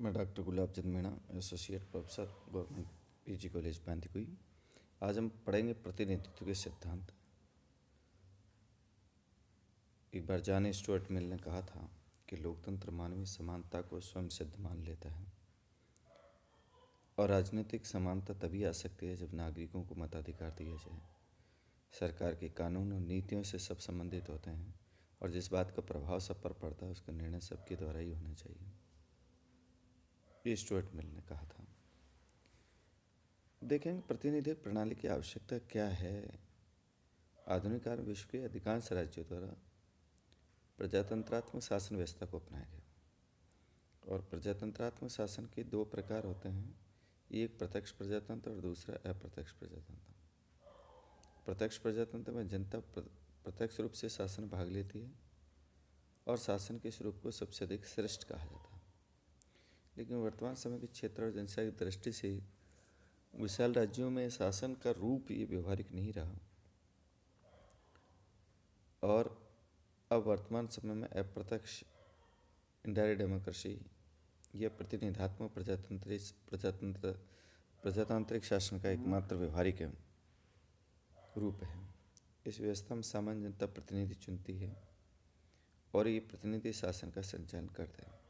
मैं doctor Gulab Chand Meena associate professor government PG college Paintikui आज हम पढ़ेंगे प्रतिनिधित्व के सिद्धांत एक बार जाने स्टुअर्ट मिल ने कहा था कि लोकतंत्र मानवीय समानता को स्वयं सिद्ध मान लेता है और राजनीतिक समानता तभी आ सकती है जब नागरिकों को मताधिकार दिया जाए सरकार के कानून और नीतियों से सब संबंधित होते हैं और जिस बात का प्रभाव सब पर पड़ता है उसका निर्णय सबके द्वारा ही होना चाहिए स्टुअर्ट मिल ने कहा था देखें प्रतिनिधि प्रणाली की आवश्यकता क्या है आधुनिक काल विश्व के अधिकांश राज्यों द्वारा प्रजातंत्रात्मक शासन व्यवस्था को अपनाया गया और प्रजातंत्रात्मक शासन के दो प्रकार होते हैं एक प्रत्यक्ष प्रजातंत्र और दूसरा अप्रत्यक्ष प्रजातंत्र प्रत्यक्ष प्रजातंत्र में जनता प्रत्यक्ष रूप से शासन भाग लेती है और शासन के स्वरूप को सबसे अधिक श्रेष्ठ कहा जाता है लेकिन वर्तमान समय के क्षेत्र और जनसंख्या की दृष्टि से विशाल राज्यों में शासन का रूप ये व्यवहारिक नहीं रहा और अब वर्तमान समय में अप्रत्यक्ष इंडायरेक्ट डेमोक्रेसी यह प्रतिनिधात्मक प्रजातंत्र प्रजातंत्र प्रजातांत्रिक शासन का एकमात्र व्यवहारिक है रूप है इस व्यवस्था में सामान्य जनता प्रतिनिधि चुनती है और ये प्रतिनिधि शासन का संचालन करते हैं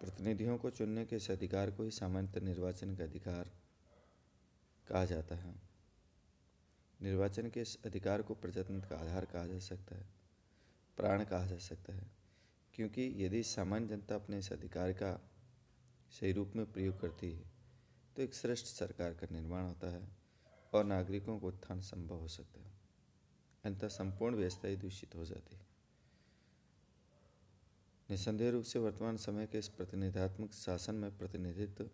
प्रतिनिधियों को चुनने के इस अधिकार को ही सामान्यतः निर्वाचन का अधिकार कहा जाता है निर्वाचन के इस अधिकार को प्रजातंत्र का आधार कहा जा सकता है प्राण कहा जा सकता है क्योंकि यदि सामान्य जनता अपने इस अधिकार का सही रूप में प्रयोग करती है तो एक श्रेष्ठ सरकार का निर्माण होता है और नागरिकों को उत्थान संभव हो सकता है अंततः संपूर्ण व्यवस्था ही दूषित हो जाती है निसंदेह रूप से वर्तमान समय के इस प्रतिनिधात्मक शासन में प्रतिनिधित्व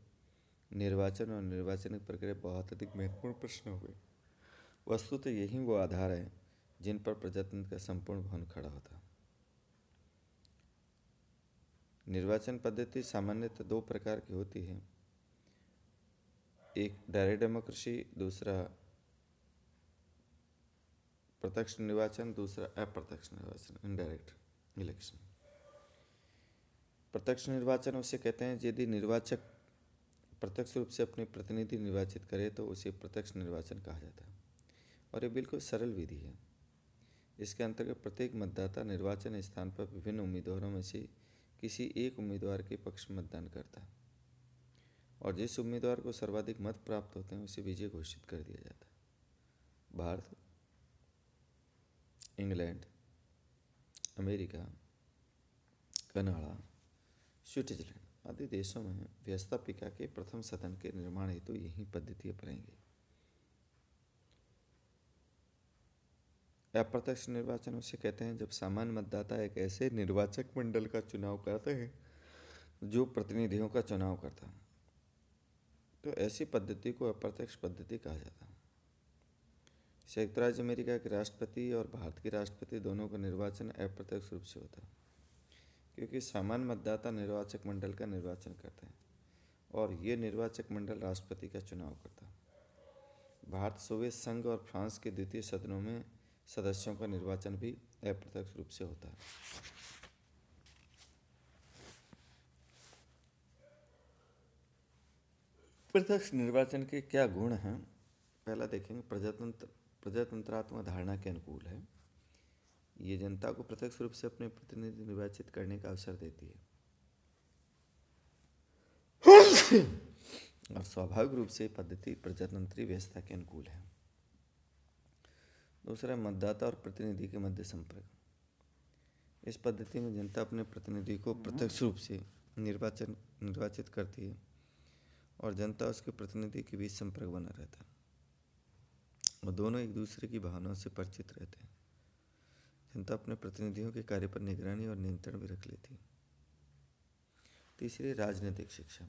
निर्वाचन और की प्रक्रिया बहुत अधिक महत्वपूर्ण प्रश्न हुए वस्तु तो यही वो आधार है जिन पर प्रजातंत्र का संपूर्ण भवन खड़ा होता निर्वाचन पद्धति सामान्यतः दो प्रकार की होती है एक डायरेक्ट डेमोक्रेसी दूसरा प्रत्यक्ष निर्वाचन दूसरा अप्रत्यक्ष निर्वाचन इनडायरेक्ट इलेक्शन प्रत्यक्ष निर्वाचन उसे कहते हैं यदि निर्वाचक प्रत्यक्ष रूप से अपने प्रतिनिधि निर्वाचित करे तो उसे प्रत्यक्ष निर्वाचन कहा जाता है और ये बिल्कुल सरल विधि है इसके अंतर्गत प्रत्येक मतदाता निर्वाचन स्थान पर विभिन्न उम्मीदवारों में से किसी एक उम्मीदवार के पक्ष मतदान करता है और जिस उम्मीदवार को सर्वाधिक मत प्राप्त होते हैं उसे विजय घोषित कर दिया जाता है Bharat England America Canada Switzerland आदि देशों में व्यवस्थापिका के प्रथम सदन के निर्माण हेतु तो यही पद्धति अपनाएंगे अप्रत्यक्ष निर्वाचन उसे कहते हैं जब सामान्य मतदाता एक ऐसे निर्वाचक मंडल का चुनाव करते हैं जो प्रतिनिधियों का चुनाव करता है तो ऐसी पद्धति को अप्रत्यक्ष पद्धति कहा जाता है संयुक्त राज्य अमेरिका के राष्ट्रपति और भारत के राष्ट्रपति दोनों का निर्वाचन अप्रत्यक्ष रूप से होता है क्योंकि सामान्य मतदाता निर्वाचक मंडल का निर्वाचन करते हैं और ये निर्वाचक मंडल राष्ट्रपति का चुनाव करता भारत सोवियत संघ और फ्रांस के द्वितीय सदनों में सदस्यों का निर्वाचन भी अप्रत्यक्ष रूप से होता है प्रत्यक्ष निर्वाचन के क्या गुण हैं पहला देखेंगे प्रजातंत्र प्रजातंत्रात्मक धारणा के अनुकूल है ये जनता को प्रत्यक्ष रूप से अपने प्रतिनिधि निर्वाचित करने का अवसर देती है और स्वाभाविक रूप से पद्धति प्रजातंत्री व्यवस्था के अनुकूल है दूसरा मतदाता और प्रतिनिधि के मध्य संपर्क इस पद्धति में जनता अपने प्रतिनिधि को हम्म। प्रत्यक्ष रूप से निर्वाचन निर्वाचित करती है और जनता उसके प्रतिनिधि के बीच संपर्क बना रहता है वो दोनों एक दूसरे की भावनाओं से परिचित रहते हैं जनता अपने प्रतिनिधियों के कार्य पर निगरानी और नियंत्रण भी रख लेती तीसरी राजनीतिक शिक्षा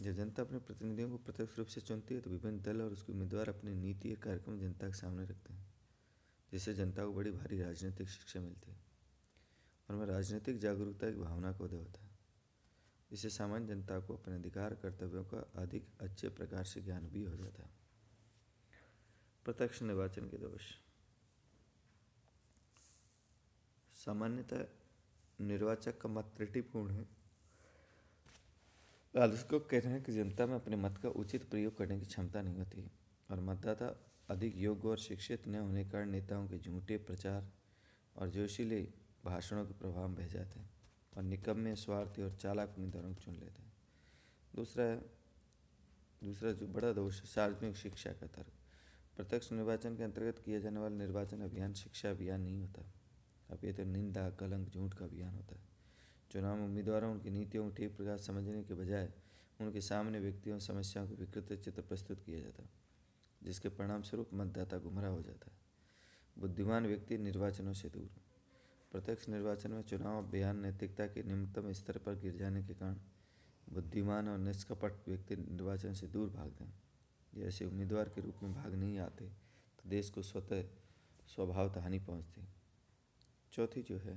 जब जनता अपने प्रतिनिधियों को प्रत्यक्ष रूप से चुनती है तो विभिन्न दल और उसके उम्मीदवार अपनी नीति या कार्यक्रम जनता के सामने रखते हैं जिससे जनता को बड़ी भारी राजनीतिक शिक्षा मिलती है और वह राजनीतिक जागरूकता की भावना को उदय होता है इससे सामान्य जनता को अपने अधिकार कर्तव्यों का अधिक अच्छे प्रकार से ज्ञान भी हो जाता है प्रत्यक्ष निर्वाचन के दोष सामान्यतः निर्वाचक का मत त्रुटिपूर्ण है आलोचकों का कहना है कि जनता में अपने मत का उचित प्रयोग करने की क्षमता नहीं होती और मतदाता अधिक योग्य और शिक्षित न होने के कारण नेताओं के झूठे प्रचार और जोशीले भाषणों के प्रभाव में बह जाते हैं और निकम्मे स्वार्थी और चालाक उम्मीदवारों को चुन लेते हैं दूसरा दूसरा जो बड़ा दोष है सार्वजनिक शिक्षा का तर्क प्रत्यक्ष निर्वाचन के अंतर्गत किया जाने वाला निर्वाचन अभियान शिक्षा अभियान नहीं होता अब ये तो निंदा कलंक झूठ का अभियान होता है चुनाव उम्मीदवारों उनकी नीतियों को ठीक प्रकार समझने के बजाय उनके सामने व्यक्तियों समस्याओं को विकृत चित्र प्रस्तुत किया जाता है जिसके परिणामस्वरूप मतदाता गुमराह हो जाता है बुद्धिमान व्यक्ति निर्वाचनों से दूर प्रत्यक्ष निर्वाचन में चुनाव अभियान नैतिकता के निम्नतम स्तर पर गिर जाने के कारण बुद्धिमान और निष्कपट व्यक्ति निर्वाचन से दूर भाग गए जैसे उम्मीदवार के रूप में भाग नहीं आते तो देश को स्वतः स्वभावत हानि पहुँचती चौथी जो है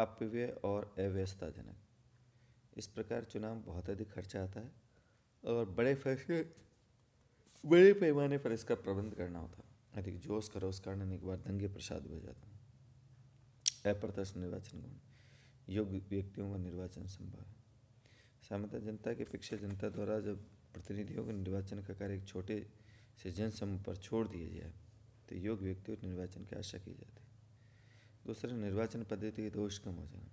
अपव्यय और अव्यवस्थाजनक इस प्रकार चुनाव बहुत अधिक खर्चा आता है और बड़े फैसले बड़े पैमाने पर इसका प्रबंध करना होता है अधिक जोश उस कारण एक बार दंगे प्रसाद हो जाते हैं अप्रत्यक्ष निर्वाचन गुण योग्य व्यक्तियों का निर्वाचन संभव है सामान्यतः जनता के पीछे जनता द्वारा जब प्रतिनिधियों के निर्वाचन का कार्य एक छोटे से जनसमूह पर छोड़ दिया जाए तो योग्य व्यक्तियों निर्वाचन की आशा की जाती है दूसरा निर्वाचन पद्धति के दोष कम हो जाना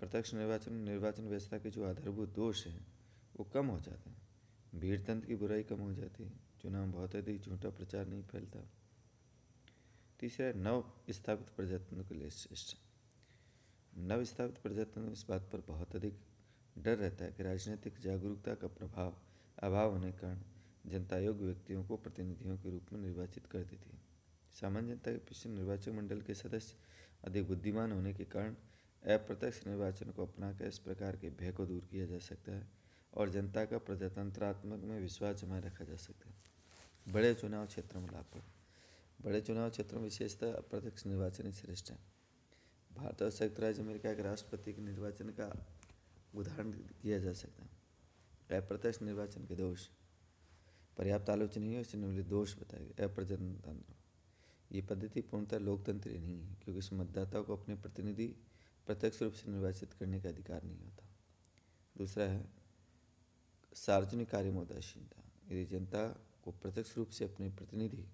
प्रत्यक्ष निर्वाचन में निर्वाचन व्यवस्था के जो आधारभूत दोष हैं वो कम हो जाते हैं भीड़ तंत्र की बुराई कम हो जाती है चुनाव बहुत अधिक झूठा प्रचार नहीं फैलता तीसरा नव स्थापित प्रजातंत्र के लिए श्रेष्ठ नव स्थापित प्रजातंत्र में इस बात पर बहुत अधिक डर रहता है कि राजनीतिक जागरूकता का प्रभाव अभाव होने के कारण जनता योग्य व्यक्तियों को प्रतिनिधियों के रूप में निर्वाचित कर देती है सामान्य जनता के पिछले निर्वाचन मंडल के सदस्य अधिक बुद्धिमान होने के कारण अप्रत्यक्ष निर्वाचन को अपनाकर इस प्रकार के भय को दूर किया जा सकता है और जनता का प्रजातंत्रात्मक में विश्वास जमाए रखा जा सकता है बड़े चुनाव क्षेत्रों में लाभ बड़े चुनाव क्षेत्रों में विशेषतः अप्रत्यक्ष निर्वाचन ही श्रेष्ठ है भारत और संयुक्त राज्य अमेरिका के राष्ट्रपति के निर्वाचन का उदाहरण दिया जा सकता है अप्रत्यक्ष निर्वाचन के दोष पर्याप्त आलोचनीय से निम्नलिखित दोष बताए गए अप्रजातंत्र ये पद्धति पूर्णतः लोकतंत्रीय नहीं है क्योंकि इस मतदाता को अपने प्रतिनिधि प्रत्यक्ष रूप से निर्वाचित करने का अधिकार नहीं होता दूसरा है सार्वजनिक कार्य में उदासीनता यदि जनता को प्रत्यक्ष रूप से अपने प्रतिनिधि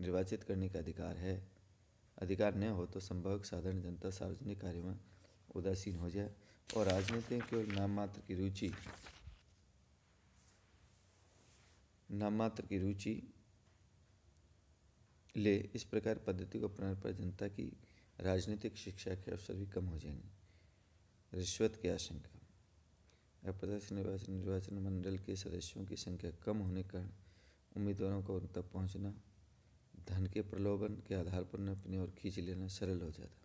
निर्वाचित करने का अधिकार है अधिकार न हो तो संभव साधारण जनता सार्वजनिक कार्य में उदासीन हो जाए और राजनीतियाँ केवल नाम मात्र की रुचि नाम मात्र की रुचि ले इस प्रकार पद्धति को अपनाने पर जनता की राजनीतिक शिक्षा के अवसर भी कम हो जाएंगे रिश्वत की आशंका अप्रत्यक्ष निर्वाचन निर्वाचन मंडल के सदस्यों की संख्या कम होने के कारण उम्मीदवारों को उन तक पहुँचना धन के प्रलोभन के आधार पर न अपनी ओर खींच लेना सरल हो जाता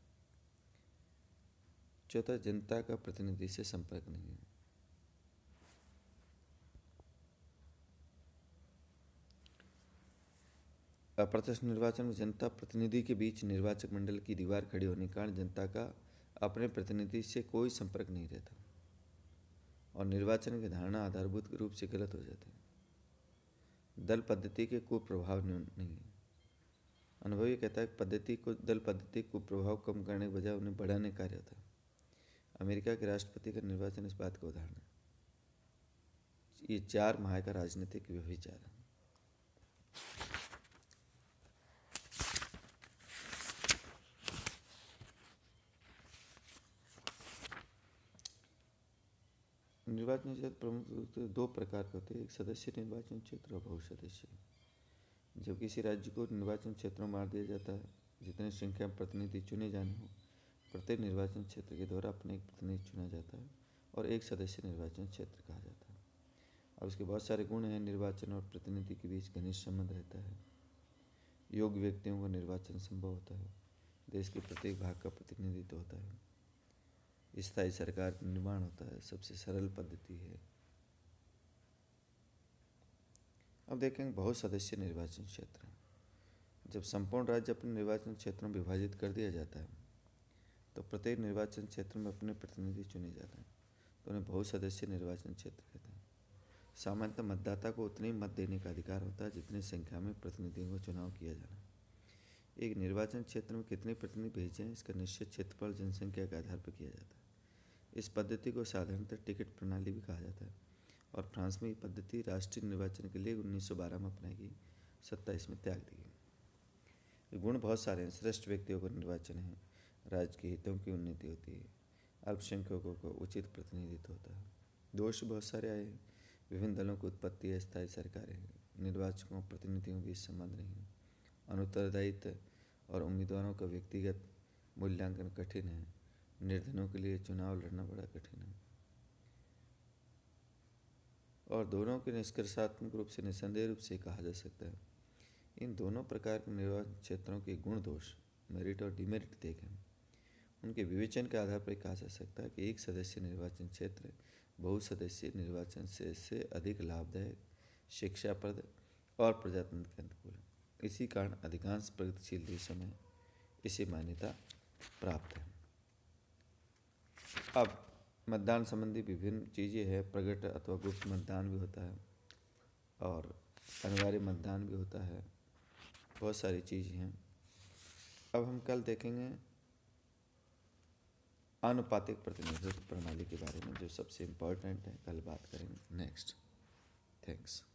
चौथा जनता का प्रतिनिधि से संपर्क नहीं है अप्रत्यक्ष निर्वाचन में जनता प्रतिनिधि के बीच निर्वाचक मंडल की दीवार खड़ी होने के कारण जनता का अपने प्रतिनिधि से कोई संपर्क नहीं रहता और निर्वाचन की धारणा आधारभूत रूप से गलत हो जाती है दल पद्धति के कुप्रभाव नहीं है अनुभव ये कहता है कि पद्धति को दल पद्धति को प्रभाव कम करने के बजाय उन्हें बढ़ाने का कार्य था अमेरिका के राष्ट्रपति का निर्वाचन इस बात का उदाहरण है ये चार माह का राजनीतिक व्यभिचार है निर्वाचन क्षेत्र प्रमुख रूप से दो प्रकार के होते हैं एक सदस्य निर्वाचन क्षेत्र और बहु सदस्य जब किसी राज्य को निर्वाचन क्षेत्रों में दिया जाता है जितने संख्या में प्रतिनिधि चुने जाने हों प्रत्येक निर्वाचन क्षेत्र के द्वारा अपने एक प्रतिनिधि चुना जाता है और एक सदस्य निर्वाचन क्षेत्र कहा जाता है अब इसके बहुत सारे गुण हैं निर्वाचन और प्रतिनिधि के बीच घनिष्ठ संबंध रहता है योग्य व्यक्तियों का निर्वाचन संभव होता है देश के प्रत्येक भाग का प्रतिनिधित्व होता है स्थायी सरकार का निर्माण होता है सबसे सरल पद्धति है अब देखेंगे बहुत सदस्य निर्वाचन क्षेत्र जब संपूर्ण राज्य अपने निर्वाचन क्षेत्र में विभाजित कर दिया जाता है तो प्रत्येक निर्वाचन क्षेत्र में अपने प्रतिनिधि चुने जाते हैं तो उन्हें बहुत सदस्य निर्वाचन क्षेत्र कहते हैं सामान्यतः मतदाता को उतने मत देने का अधिकार होता है जितनी संख्या में प्रतिनिधियों को चुनाव किया जाना एक निर्वाचन क्षेत्र में कितने प्रतिनिधि भेजें इसका निश्चित क्षेत्रफल जनसंख्या के आधार पर किया जाता है इस पद्धति को साधारणतः टिकट प्रणाली भी कहा जाता है और फ्रांस में ये पद्धति राष्ट्रीय निर्वाचन के लिए 1912 में अपनाई गई सत्ताईस में त्याग दी गई गुण बहुत सारे हैं श्रेष्ठ व्यक्तियों का निर्वाचन है राज्य के हितों की उन्नति होती है अल्पसंख्यकों को उचित प्रतिनिधित्व होता है दोष बहुत सारे आए हैं विभिन्न दलों की उत्पत्ति है स्थायी सरकारें निर्वाचकों प्रतिनिधियों के बीच संबंध नहीं अनुत्तरदायित्व और उम्मीदवारों का व्यक्तिगत मूल्यांकन कठिन है निर्धनों के लिए चुनाव लड़ना बड़ा कठिन है और दोनों के निष्कर्षात्मक रूप से निसंदेह रूप से कहा जा सकता है इन दोनों प्रकार के निर्वाचन क्षेत्रों के गुण दोष मेरिट और डिमेरिट देखें उनके विवेचन के आधार पर कहा जा सकता है कि एक सदस्य निर्वाचन क्षेत्र बहुसदस्यीय निर्वाचन से से अधिक लाभदायक शिक्षाप्रद और प्रजातंत्र के अनुकूल है इसी कारण अधिकांश प्रगतिशील देशों में इसे मान्यता प्राप्त है अब मतदान संबंधी विभिन्न चीज़ें हैं प्रगट अथवा गुप्त मतदान भी होता है और अनिवार्य मतदान भी होता है बहुत सारी चीज़ें हैं अब हम कल देखेंगे आनुपातिक प्रतिनिधित्व प्रणाली के बारे में जो सबसे इम्पोर्टेंट है कल बात करेंगे नेक्स्ट थैंक्स